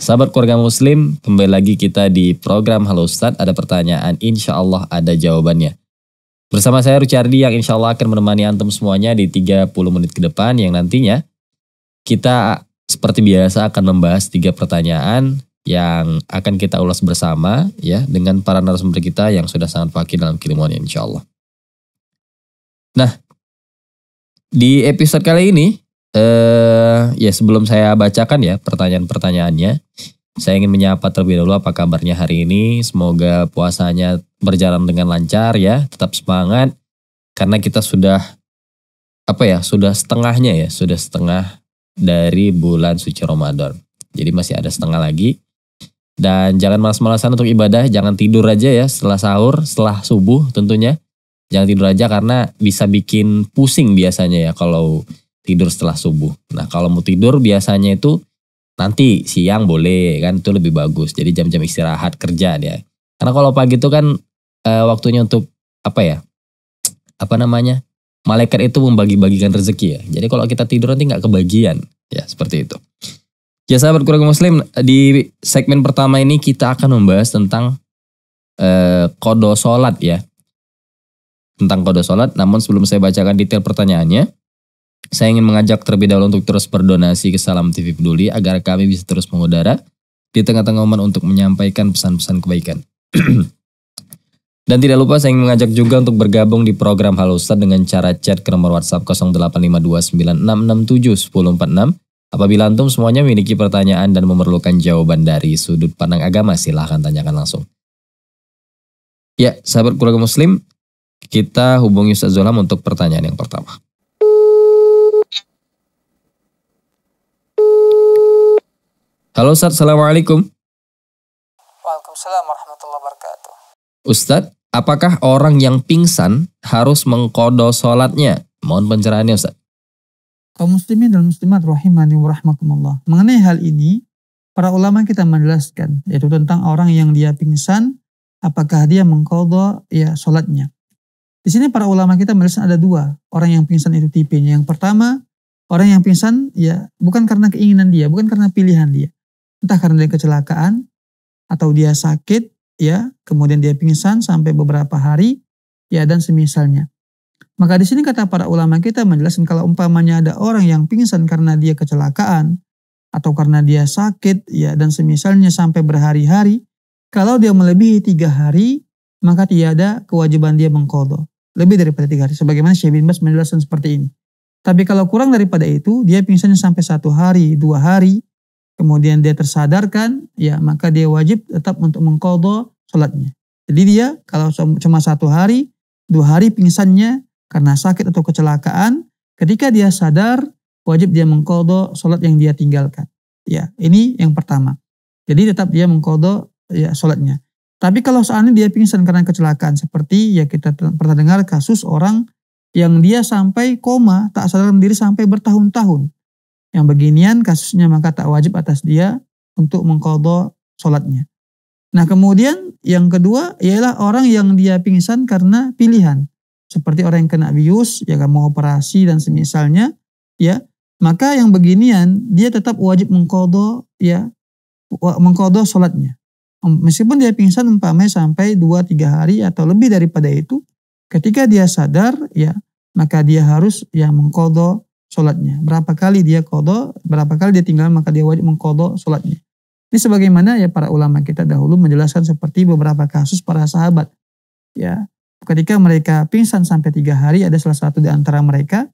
Sahabat keluarga muslim, kembali lagi kita di program Halo Ustadz. Ada pertanyaan, insya Allah ada jawabannya. Bersama saya Rucardi yang insya Allah akan menemani Antum semuanya di 30 menit ke depan yang nantinya kita seperti biasa akan membahas tiga pertanyaan yang akan kita ulas bersama ya dengan para narasumber kita yang sudah sangat fakir dalam keilmuan insya Allah. Nah, di episode kali ini Eh, ya sebelum saya bacakan ya pertanyaan-pertanyaannya, saya ingin menyapa terlebih dahulu apa kabarnya hari ini. Semoga puasanya berjalan dengan lancar ya, tetap semangat karena kita sudah apa ya, sudah setengahnya ya, sudah setengah dari bulan suci Ramadan. Jadi masih ada setengah lagi. Dan jangan malas-malasan untuk ibadah, jangan tidur aja ya setelah sahur, setelah subuh tentunya. Jangan tidur aja karena bisa bikin pusing biasanya ya kalau tidur setelah subuh. Nah kalau mau tidur biasanya itu nanti siang boleh kan itu lebih bagus. Jadi jam-jam istirahat kerja dia. Karena kalau pagi itu kan e, waktunya untuk apa ya? Apa namanya? Malaikat itu membagi-bagikan rezeki ya. Jadi kalau kita tidur nanti nggak kebagian ya seperti itu. Ya sahabat kurang muslim di segmen pertama ini kita akan membahas tentang e, eh, kodo solat ya tentang kode sholat. Namun sebelum saya bacakan detail pertanyaannya, saya ingin mengajak terlebih dahulu untuk terus berdonasi ke Salam TV Peduli agar kami bisa terus mengudara di tengah-tengah umat untuk menyampaikan pesan-pesan kebaikan. Dan tidak lupa saya ingin mengajak juga untuk bergabung di program Halo Ustaz dengan cara chat ke nomor WhatsApp 085296671046. Apabila antum semuanya memiliki pertanyaan dan memerlukan jawaban dari sudut pandang agama, silahkan tanyakan langsung. Ya, sahabat keluarga muslim, kita hubungi Ustaz Zolam untuk pertanyaan yang pertama. Halo Ustaz, Assalamualaikum. Waalaikumsalam warahmatullahi wabarakatuh. Ustaz, apakah orang yang pingsan harus mengkodo sholatnya? Mohon pencerahannya Ustaz. Kaum muslimin dan muslimat rahimani wa rahmatullah. Mengenai hal ini, para ulama kita menjelaskan, yaitu tentang orang yang dia pingsan, apakah dia mengkodo ya sholatnya. Di sini para ulama kita menjelaskan ada dua orang yang pingsan itu tipenya. Yang pertama, orang yang pingsan ya bukan karena keinginan dia, bukan karena pilihan dia entah karena dia kecelakaan atau dia sakit ya kemudian dia pingsan sampai beberapa hari ya dan semisalnya maka di sini kata para ulama kita menjelaskan kalau umpamanya ada orang yang pingsan karena dia kecelakaan atau karena dia sakit ya dan semisalnya sampai berhari-hari kalau dia melebihi tiga hari maka tiada kewajiban dia mengkodo lebih daripada tiga hari sebagaimana Syekh bin Bas menjelaskan seperti ini tapi kalau kurang daripada itu dia pingsannya sampai satu hari dua hari kemudian dia tersadarkan, ya maka dia wajib tetap untuk mengkodo sholatnya. Jadi dia kalau cuma satu hari, dua hari pingsannya karena sakit atau kecelakaan, ketika dia sadar, wajib dia mengkodo sholat yang dia tinggalkan. Ya, ini yang pertama. Jadi tetap dia mengkodo ya sholatnya. Tapi kalau seandainya dia pingsan karena kecelakaan, seperti ya kita pernah dengar kasus orang yang dia sampai koma, tak sadar diri sampai bertahun-tahun yang beginian kasusnya maka tak wajib atas dia untuk mengkodok sholatnya. Nah kemudian yang kedua ialah orang yang dia pingsan karena pilihan. Seperti orang yang kena bius, ya mau operasi dan semisalnya, ya maka yang beginian dia tetap wajib mengkodok ya mengkodok sholatnya. Meskipun dia pingsan umpamai sampai dua tiga hari atau lebih daripada itu, ketika dia sadar ya maka dia harus ya mengkodok sholatnya. Berapa kali dia kodo berapa kali dia tinggal maka dia wajib mengkodo sholatnya. Ini sebagaimana ya para ulama kita dahulu menjelaskan seperti beberapa kasus para sahabat. Ya, ketika mereka pingsan sampai tiga hari ada salah satu di antara mereka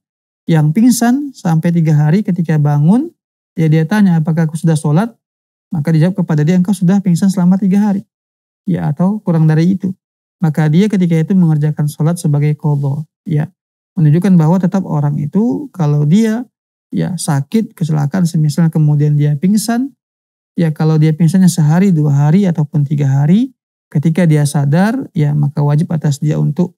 yang pingsan sampai tiga hari ketika bangun ya dia tanya apakah aku sudah sholat maka dijawab kepada dia engkau sudah pingsan selama tiga hari ya atau kurang dari itu maka dia ketika itu mengerjakan sholat sebagai kodo ya menunjukkan bahwa tetap orang itu kalau dia ya sakit kecelakaan semisal kemudian dia pingsan ya kalau dia pingsannya sehari dua hari ataupun tiga hari ketika dia sadar ya maka wajib atas dia untuk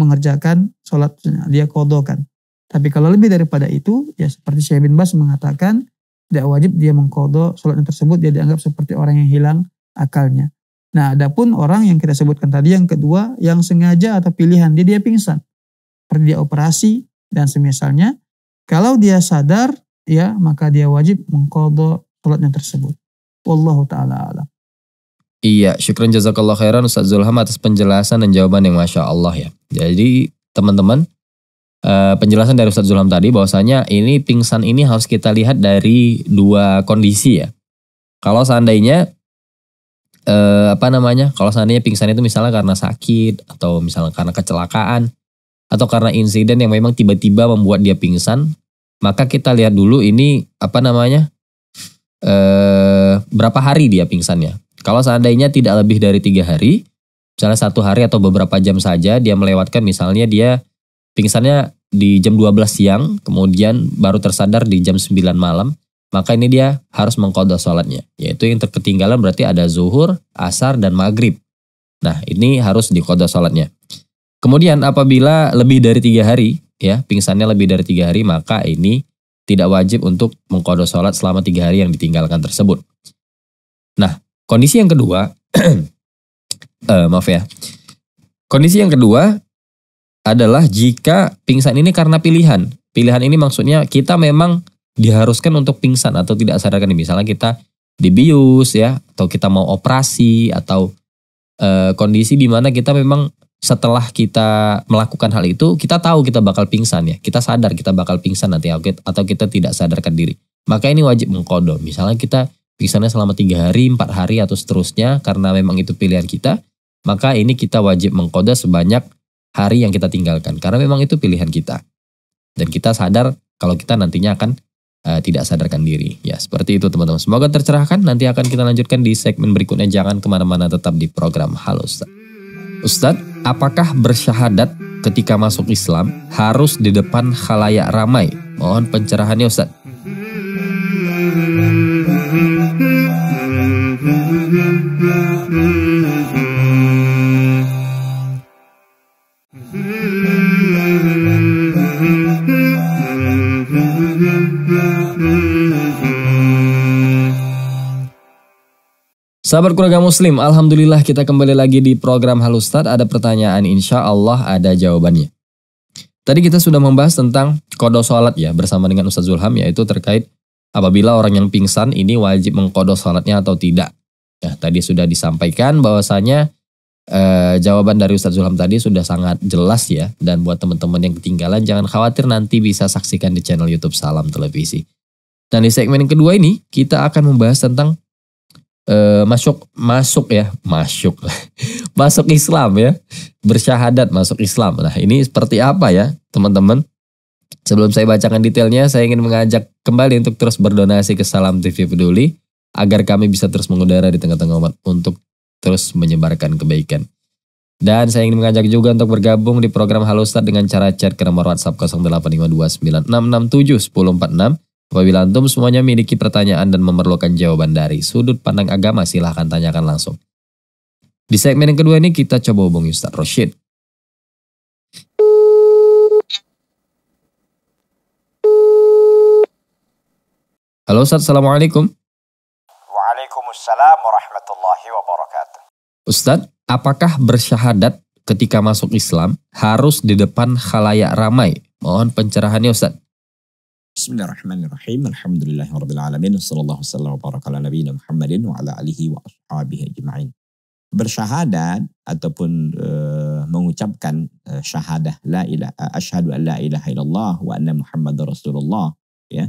mengerjakan sholat dia kodokan tapi kalau lebih daripada itu ya seperti Syekh bin Bas mengatakan tidak wajib dia mengkodo sholatnya tersebut dia dianggap seperti orang yang hilang akalnya nah adapun orang yang kita sebutkan tadi yang kedua yang sengaja atau pilihan dia dia pingsan dia operasi dan semisalnya. Kalau dia sadar, ya maka dia wajib mengkodok sholatnya tersebut. Wallahu ta'ala alam. Iya, syukran jazakallah khairan Ustaz Zulham atas penjelasan dan jawaban yang Masya Allah ya. Jadi teman-teman, eh, penjelasan dari Ustaz Zulham tadi bahwasanya ini pingsan ini harus kita lihat dari dua kondisi ya. Kalau seandainya uh, apa namanya? Kalau seandainya pingsan itu misalnya karena sakit atau misalnya karena kecelakaan, atau karena insiden yang memang tiba-tiba membuat dia pingsan, maka kita lihat dulu ini apa namanya eh, berapa hari dia pingsannya. Kalau seandainya tidak lebih dari tiga hari, misalnya satu hari atau beberapa jam saja dia melewatkan misalnya dia pingsannya di jam 12 siang, kemudian baru tersadar di jam 9 malam, maka ini dia harus mengkodok sholatnya. Yaitu yang terketinggalan berarti ada zuhur, asar, dan maghrib. Nah ini harus dikodok sholatnya. Kemudian apabila lebih dari tiga hari, ya pingsannya lebih dari tiga hari, maka ini tidak wajib untuk mengkodok sholat selama tiga hari yang ditinggalkan tersebut. Nah, kondisi yang kedua, uh, maaf ya, kondisi yang kedua adalah jika pingsan ini karena pilihan. Pilihan ini maksudnya kita memang diharuskan untuk pingsan atau tidak sadarkan. Misalnya kita dibius ya, atau kita mau operasi atau uh, kondisi di mana kita memang setelah kita melakukan hal itu, kita tahu kita bakal pingsan ya. Kita sadar kita bakal pingsan nanti atau kita tidak sadarkan diri. Maka ini wajib mengkodo. Misalnya kita pingsannya selama tiga hari, empat hari atau seterusnya karena memang itu pilihan kita, maka ini kita wajib mengkodo sebanyak hari yang kita tinggalkan karena memang itu pilihan kita. Dan kita sadar kalau kita nantinya akan uh, tidak sadarkan diri. Ya, seperti itu teman-teman. Semoga tercerahkan. Nanti akan kita lanjutkan di segmen berikutnya. Jangan kemana-mana, tetap di program Halo Ustaz. Ustadz, Apakah bersyahadat ketika masuk Islam harus di depan khalayak ramai? Mohon pencerahannya Ustadz. Sahabat keluarga muslim, Alhamdulillah kita kembali lagi di program Halustad. Ada pertanyaan, insya Allah ada jawabannya. Tadi kita sudah membahas tentang kodo sholat ya bersama dengan Ustaz Zulham yaitu terkait apabila orang yang pingsan ini wajib mengkodo sholatnya atau tidak. Nah, tadi sudah disampaikan bahwasanya eh, jawaban dari Ustaz Zulham tadi sudah sangat jelas ya. Dan buat teman-teman yang ketinggalan jangan khawatir nanti bisa saksikan di channel Youtube Salam Televisi. Dan di segmen kedua ini kita akan membahas tentang uh, masuk masuk ya masuk masuk Islam ya bersyahadat masuk Islam nah ini seperti apa ya teman-teman sebelum saya bacakan detailnya saya ingin mengajak kembali untuk terus berdonasi ke Salam TV Peduli agar kami bisa terus mengudara di tengah-tengah umat untuk terus menyebarkan kebaikan dan saya ingin mengajak juga untuk bergabung di program Start dengan cara chat ke nomor WhatsApp 085296671046 Apabila antum semuanya memiliki pertanyaan dan memerlukan jawaban dari sudut pandang agama, silahkan tanyakan langsung. Di segmen yang kedua ini kita coba hubungi Ustaz Roshid. Halo Ustaz, Assalamualaikum. Waalaikumsalam warahmatullahi wabarakatuh. Ustaz, apakah bersyahadat ketika masuk Islam harus di depan khalayak ramai? Mohon pencerahannya Ustaz. Bismillahirrahmanirrahim. Alhamdulillahirrabbilalamin. Wassalamualaikum warahmatullahi wabarakatuh. Wa ala alihi wa ashabihi ajma'in. Bersyahadat ataupun uh, mengucapkan uh, syahadah la ilaha asyhadu an la ilaha illallah wa anna muhammadar rasulullah ya.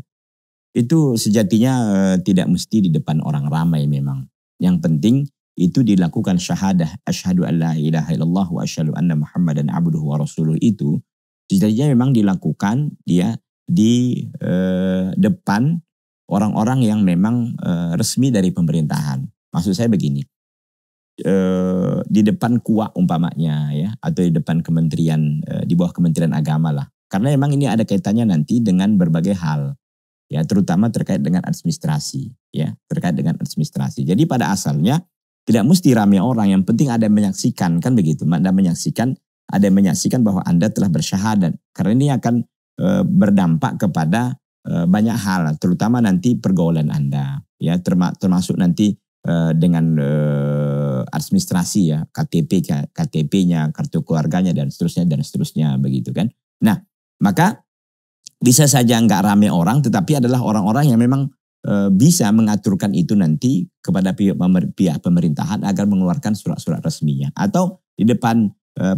Itu sejatinya uh, tidak mesti di depan orang ramai memang. Yang penting itu dilakukan syahadah asyhadu an la ilaha illallah wa asyhadu anna muhammadan abduhu wa rasuluh itu sejatinya memang dilakukan dia ya, di eh, depan orang-orang yang memang eh, resmi dari pemerintahan. Maksud saya begini, eh, di depan kuak umpamanya ya, atau di depan kementerian eh, di bawah kementerian agama lah. Karena memang ini ada kaitannya nanti dengan berbagai hal, ya terutama terkait dengan administrasi, ya terkait dengan administrasi. Jadi pada asalnya tidak mesti ramai orang, yang penting ada yang menyaksikan kan begitu, Anda menyaksikan, ada yang menyaksikan bahwa anda telah bersyahadat. Karena ini akan Eh, berdampak kepada eh, banyak hal, terutama nanti pergaulan Anda, ya termasuk nanti eh, dengan administrasi ya, KTP, KTP-nya, kartu keluarganya dan seterusnya dan seterusnya begitu kan. Nah, maka bisa saja nggak rame orang, tetapi adalah orang-orang yang memang bisa mengaturkan itu nanti kepada pihak pemerintahan agar mengeluarkan surat-surat resminya atau di depan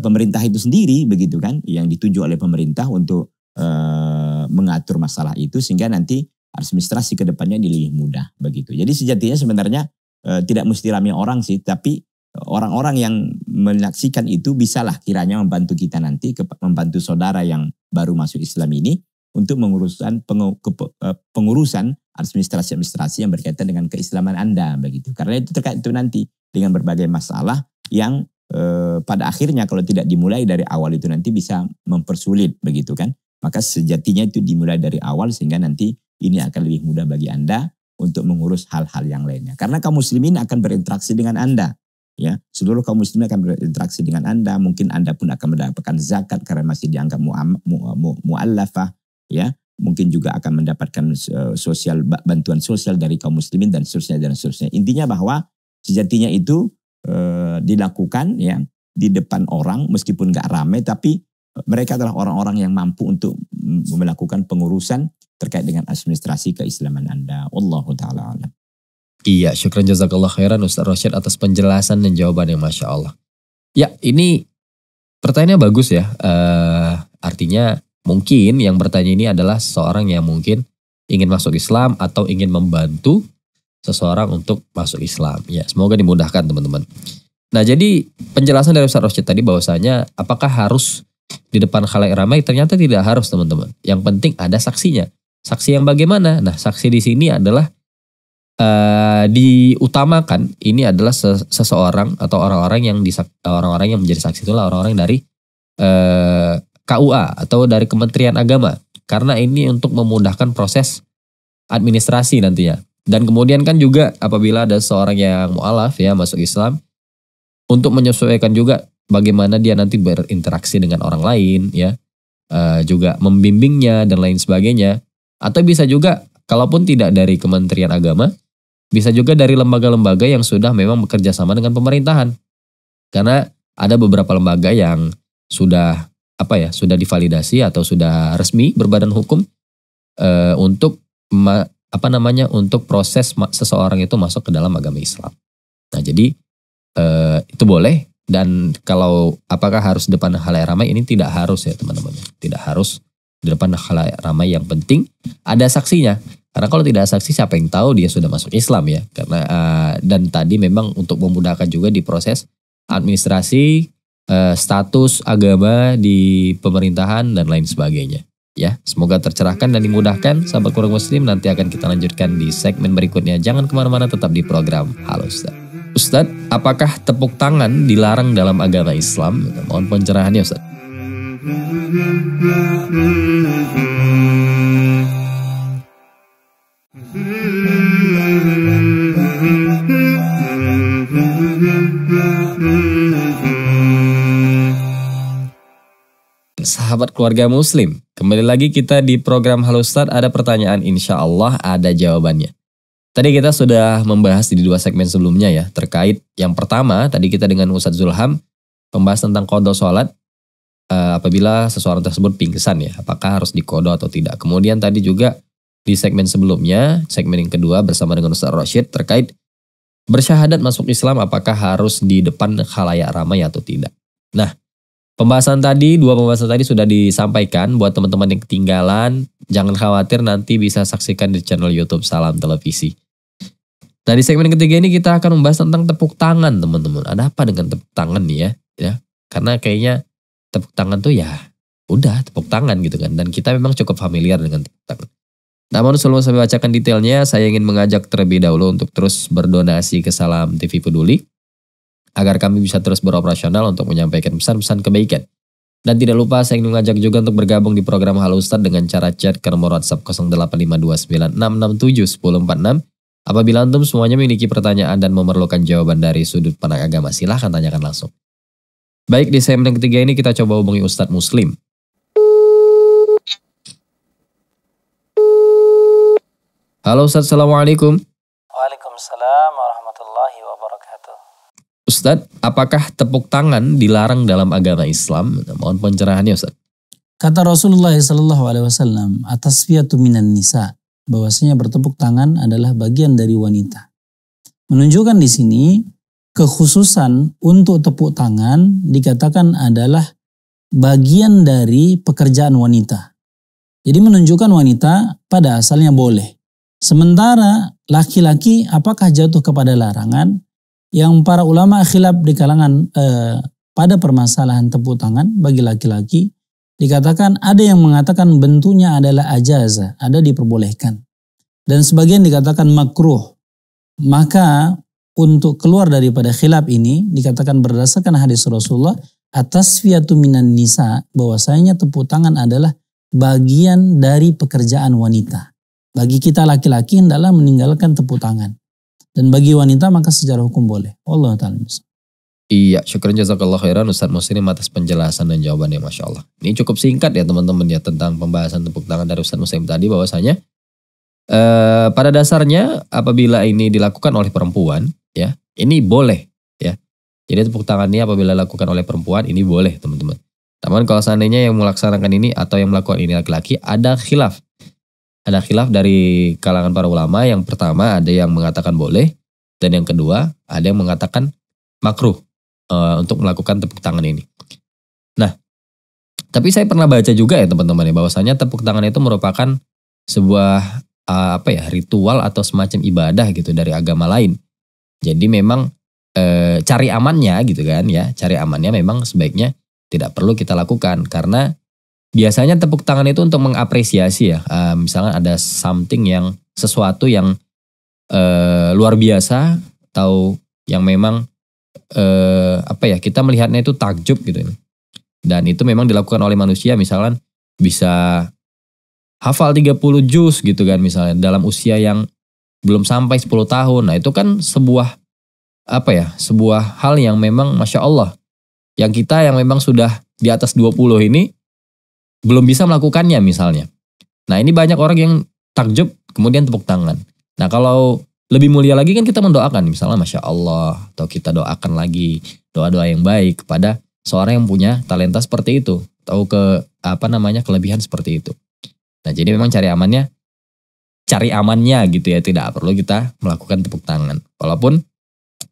pemerintah itu sendiri begitu kan yang ditunjuk oleh pemerintah untuk Eh, mengatur masalah itu sehingga nanti administrasi kedepannya lebih mudah begitu. Jadi sejatinya sebenarnya e, tidak mesti ramai orang sih, tapi orang-orang yang menyaksikan itu bisalah kiranya membantu kita nanti, membantu saudara yang baru masuk Islam ini untuk mengurusan eh, pengurusan administrasi-administrasi yang berkaitan dengan keislaman Anda begitu. Karena itu terkait itu nanti dengan berbagai masalah yang eh, pada akhirnya kalau tidak dimulai dari awal itu nanti bisa mempersulit begitu kan. Maka sejatinya itu dimulai dari awal sehingga nanti ini akan lebih mudah bagi Anda untuk mengurus hal-hal yang lainnya. Karena kaum muslimin akan berinteraksi dengan Anda. Ya, seluruh kaum muslimin akan berinteraksi dengan Anda. Mungkin Anda pun akan mendapatkan zakat karena masih dianggap mu'allafah. Mu, mu, mu, ya, mungkin juga akan mendapatkan eh, sosial bantuan sosial dari kaum muslimin dan seterusnya dan seterusnya. Intinya bahwa sejatinya itu e, dilakukan ya di depan orang meskipun gak ramai tapi mereka adalah orang-orang yang mampu untuk melakukan pengurusan terkait dengan administrasi keislaman Anda. Wallahu taala alam. Iya, syukran jazakallah khairan Ustaz Rosyad atas penjelasan dan jawaban yang Masya Allah. Ya, ini pertanyaannya bagus ya. Uh, artinya mungkin yang bertanya ini adalah seorang yang mungkin ingin masuk Islam atau ingin membantu seseorang untuk masuk Islam. Ya, semoga dimudahkan teman-teman. Nah, jadi penjelasan dari Ustaz Rosyad tadi bahwasanya apakah harus di depan khalayak ramai ternyata tidak harus teman-teman. Yang penting ada saksinya. Saksi yang bagaimana? Nah, saksi di sini adalah uh, diutamakan. Ini adalah seseorang atau orang-orang yang orang-orang yang menjadi saksi itulah orang-orang dari uh, eh, KUA atau dari Kementerian Agama. Karena ini untuk memudahkan proses administrasi nantinya. Dan kemudian kan juga apabila ada seorang yang mualaf ya masuk Islam untuk menyesuaikan juga bagaimana dia nanti berinteraksi dengan orang lain ya uh, juga membimbingnya dan lain sebagainya atau bisa juga kalaupun tidak dari Kementerian Agama bisa juga dari lembaga-lembaga yang sudah memang bekerja sama dengan pemerintahan karena ada beberapa lembaga yang sudah apa ya sudah divalidasi atau sudah resmi berbadan hukum uh, untuk ma apa namanya untuk proses seseorang itu masuk ke dalam agama Islam. Nah jadi uh, itu boleh dan kalau apakah harus depan halayak ramai ini tidak harus ya teman-teman. Tidak harus di depan halayak ramai yang penting ada saksinya. Karena kalau tidak ada saksi siapa yang tahu dia sudah masuk Islam ya. Karena uh, dan tadi memang untuk memudahkan juga di proses administrasi uh, status agama di pemerintahan dan lain sebagainya. Ya, semoga tercerahkan dan dimudahkan. Sahabat kurang muslim nanti akan kita lanjutkan di segmen berikutnya. Jangan kemana-mana, tetap di program Halo Ustaz. Ustadz, apakah tepuk tangan dilarang dalam agama Islam? Mohon pencerahannya Ustadz. Sahabat keluarga muslim, kembali lagi kita di program Halo Ustadz ada pertanyaan insya Allah ada jawabannya. Tadi kita sudah membahas di dua segmen sebelumnya ya, terkait yang pertama tadi kita dengan Ustadz Zulham membahas tentang kodo sholat eh, apabila seseorang tersebut pingsan ya, apakah harus dikodo atau tidak. Kemudian tadi juga di segmen sebelumnya, segmen yang kedua bersama dengan Ustadz Rashid terkait bersyahadat masuk Islam apakah harus di depan khalayak ramai atau tidak. Nah, pembahasan tadi, dua pembahasan tadi sudah disampaikan buat teman-teman yang ketinggalan, jangan khawatir nanti bisa saksikan di channel YouTube Salam Televisi. Nah di segmen ketiga ini kita akan membahas tentang tepuk tangan teman-teman. Ada apa dengan tepuk tangan nih ya? ya? Karena kayaknya tepuk tangan tuh ya udah tepuk tangan gitu kan. Dan kita memang cukup familiar dengan tepuk tangan. Namun sebelum saya bacakan detailnya, saya ingin mengajak terlebih dahulu untuk terus berdonasi ke Salam TV Peduli agar kami bisa terus beroperasional untuk menyampaikan pesan-pesan kebaikan. Dan tidak lupa saya ingin mengajak juga untuk bergabung di program Halo Ustadz dengan cara chat ke nomor WhatsApp 085296671046 Apabila antum semuanya memiliki pertanyaan dan memerlukan jawaban dari sudut pandang agama, silahkan tanyakan langsung. Baik, di segmen ketiga ini kita coba hubungi Ustadz Muslim. Halo Ustadz, Assalamualaikum. Waalaikumsalam warahmatullahi wabarakatuh. Ustadz, apakah tepuk tangan dilarang dalam agama Islam? Mohon pencerahannya Ustadz. Kata Rasulullah SAW, fiatu minan nisa bahwasanya bertepuk tangan adalah bagian dari wanita. Menunjukkan di sini kekhususan untuk tepuk tangan dikatakan adalah bagian dari pekerjaan wanita. Jadi menunjukkan wanita pada asalnya boleh. Sementara laki-laki apakah jatuh kepada larangan yang para ulama khilaf di kalangan eh, pada permasalahan tepuk tangan bagi laki-laki dikatakan ada yang mengatakan bentuknya adalah ajaza, ada diperbolehkan. Dan sebagian dikatakan makruh. Maka untuk keluar daripada khilaf ini dikatakan berdasarkan hadis Rasulullah atas fiatu minan nisa bahwasanya tepuk tangan adalah bagian dari pekerjaan wanita. Bagi kita laki-laki hendaklah meninggalkan tepuk tangan. Dan bagi wanita maka secara hukum boleh. Allah taala Iya, syukur jazakallah khairan Ustaz Muslim atas penjelasan dan jawabannya Masya Allah. Ini cukup singkat ya teman-teman ya tentang pembahasan tepuk tangan dari Ustaz Muslim tadi bahwasanya eh, pada dasarnya apabila ini dilakukan oleh perempuan ya ini boleh ya. Jadi tepuk tangan ini apabila dilakukan oleh perempuan ini boleh teman-teman. Taman kalau seandainya yang melaksanakan ini atau yang melakukan ini laki-laki ada khilaf. Ada khilaf dari kalangan para ulama yang pertama ada yang mengatakan boleh dan yang kedua ada yang mengatakan makruh Eh, untuk melakukan tepuk tangan ini. Nah, tapi saya pernah baca juga ya teman-teman ya bahwasanya tepuk tangan itu merupakan sebuah uh, apa ya ritual atau semacam ibadah gitu dari agama lain. Jadi memang e, cari amannya gitu kan ya, cari amannya memang sebaiknya tidak perlu kita lakukan karena biasanya tepuk tangan itu untuk mengapresiasi ya. E, misalnya ada something yang sesuatu yang e, luar biasa atau yang memang eh, apa ya kita melihatnya itu takjub gitu ini. Dan itu memang dilakukan oleh manusia misalkan bisa hafal 30 juz gitu kan misalnya dalam usia yang belum sampai 10 tahun. Nah, itu kan sebuah apa ya? Sebuah hal yang memang Masya Allah. Yang kita yang memang sudah di atas 20 ini belum bisa melakukannya misalnya. Nah, ini banyak orang yang takjub kemudian tepuk tangan. Nah, kalau lebih mulia lagi kan kita mendoakan misalnya Masya Allah atau kita doakan lagi doa-doa yang baik kepada seorang yang punya talenta seperti itu atau ke apa namanya kelebihan seperti itu. Nah jadi memang cari amannya cari amannya gitu ya tidak perlu kita melakukan tepuk tangan. Walaupun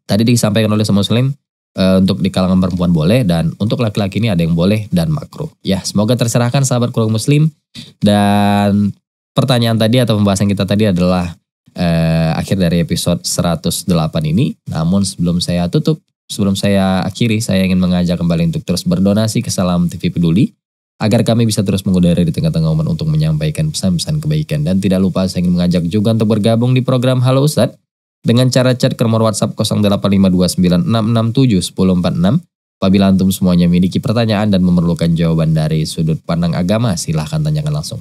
tadi disampaikan oleh semua muslim e, untuk di kalangan perempuan boleh dan untuk laki-laki ini ada yang boleh dan makruh. Ya semoga terserahkan sahabat kurang muslim dan pertanyaan tadi atau pembahasan kita tadi adalah eh, akhir dari episode 108 ini. Namun sebelum saya tutup, sebelum saya akhiri, saya ingin mengajak kembali untuk terus berdonasi ke Salam TV Peduli agar kami bisa terus mengudara di tengah-tengah umat untuk menyampaikan pesan-pesan kebaikan. Dan tidak lupa saya ingin mengajak juga untuk bergabung di program Halo Ustadz dengan cara chat ke nomor WhatsApp 085296671046. Apabila antum semuanya memiliki pertanyaan dan memerlukan jawaban dari sudut pandang agama, silahkan tanyakan langsung.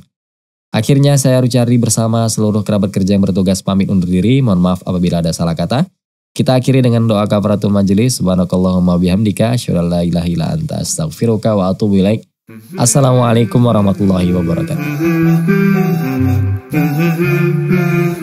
Akhirnya saya Rucari bersama seluruh kerabat kerja yang bertugas pamit undur diri. Mohon maaf apabila ada salah kata. Kita akhiri dengan doa kafaratul majelis. Subhanakallahumma bihamdika. Syurallah ilaha anta astaghfiruka wa atubu ilaik. Assalamualaikum warahmatullahi wabarakatuh.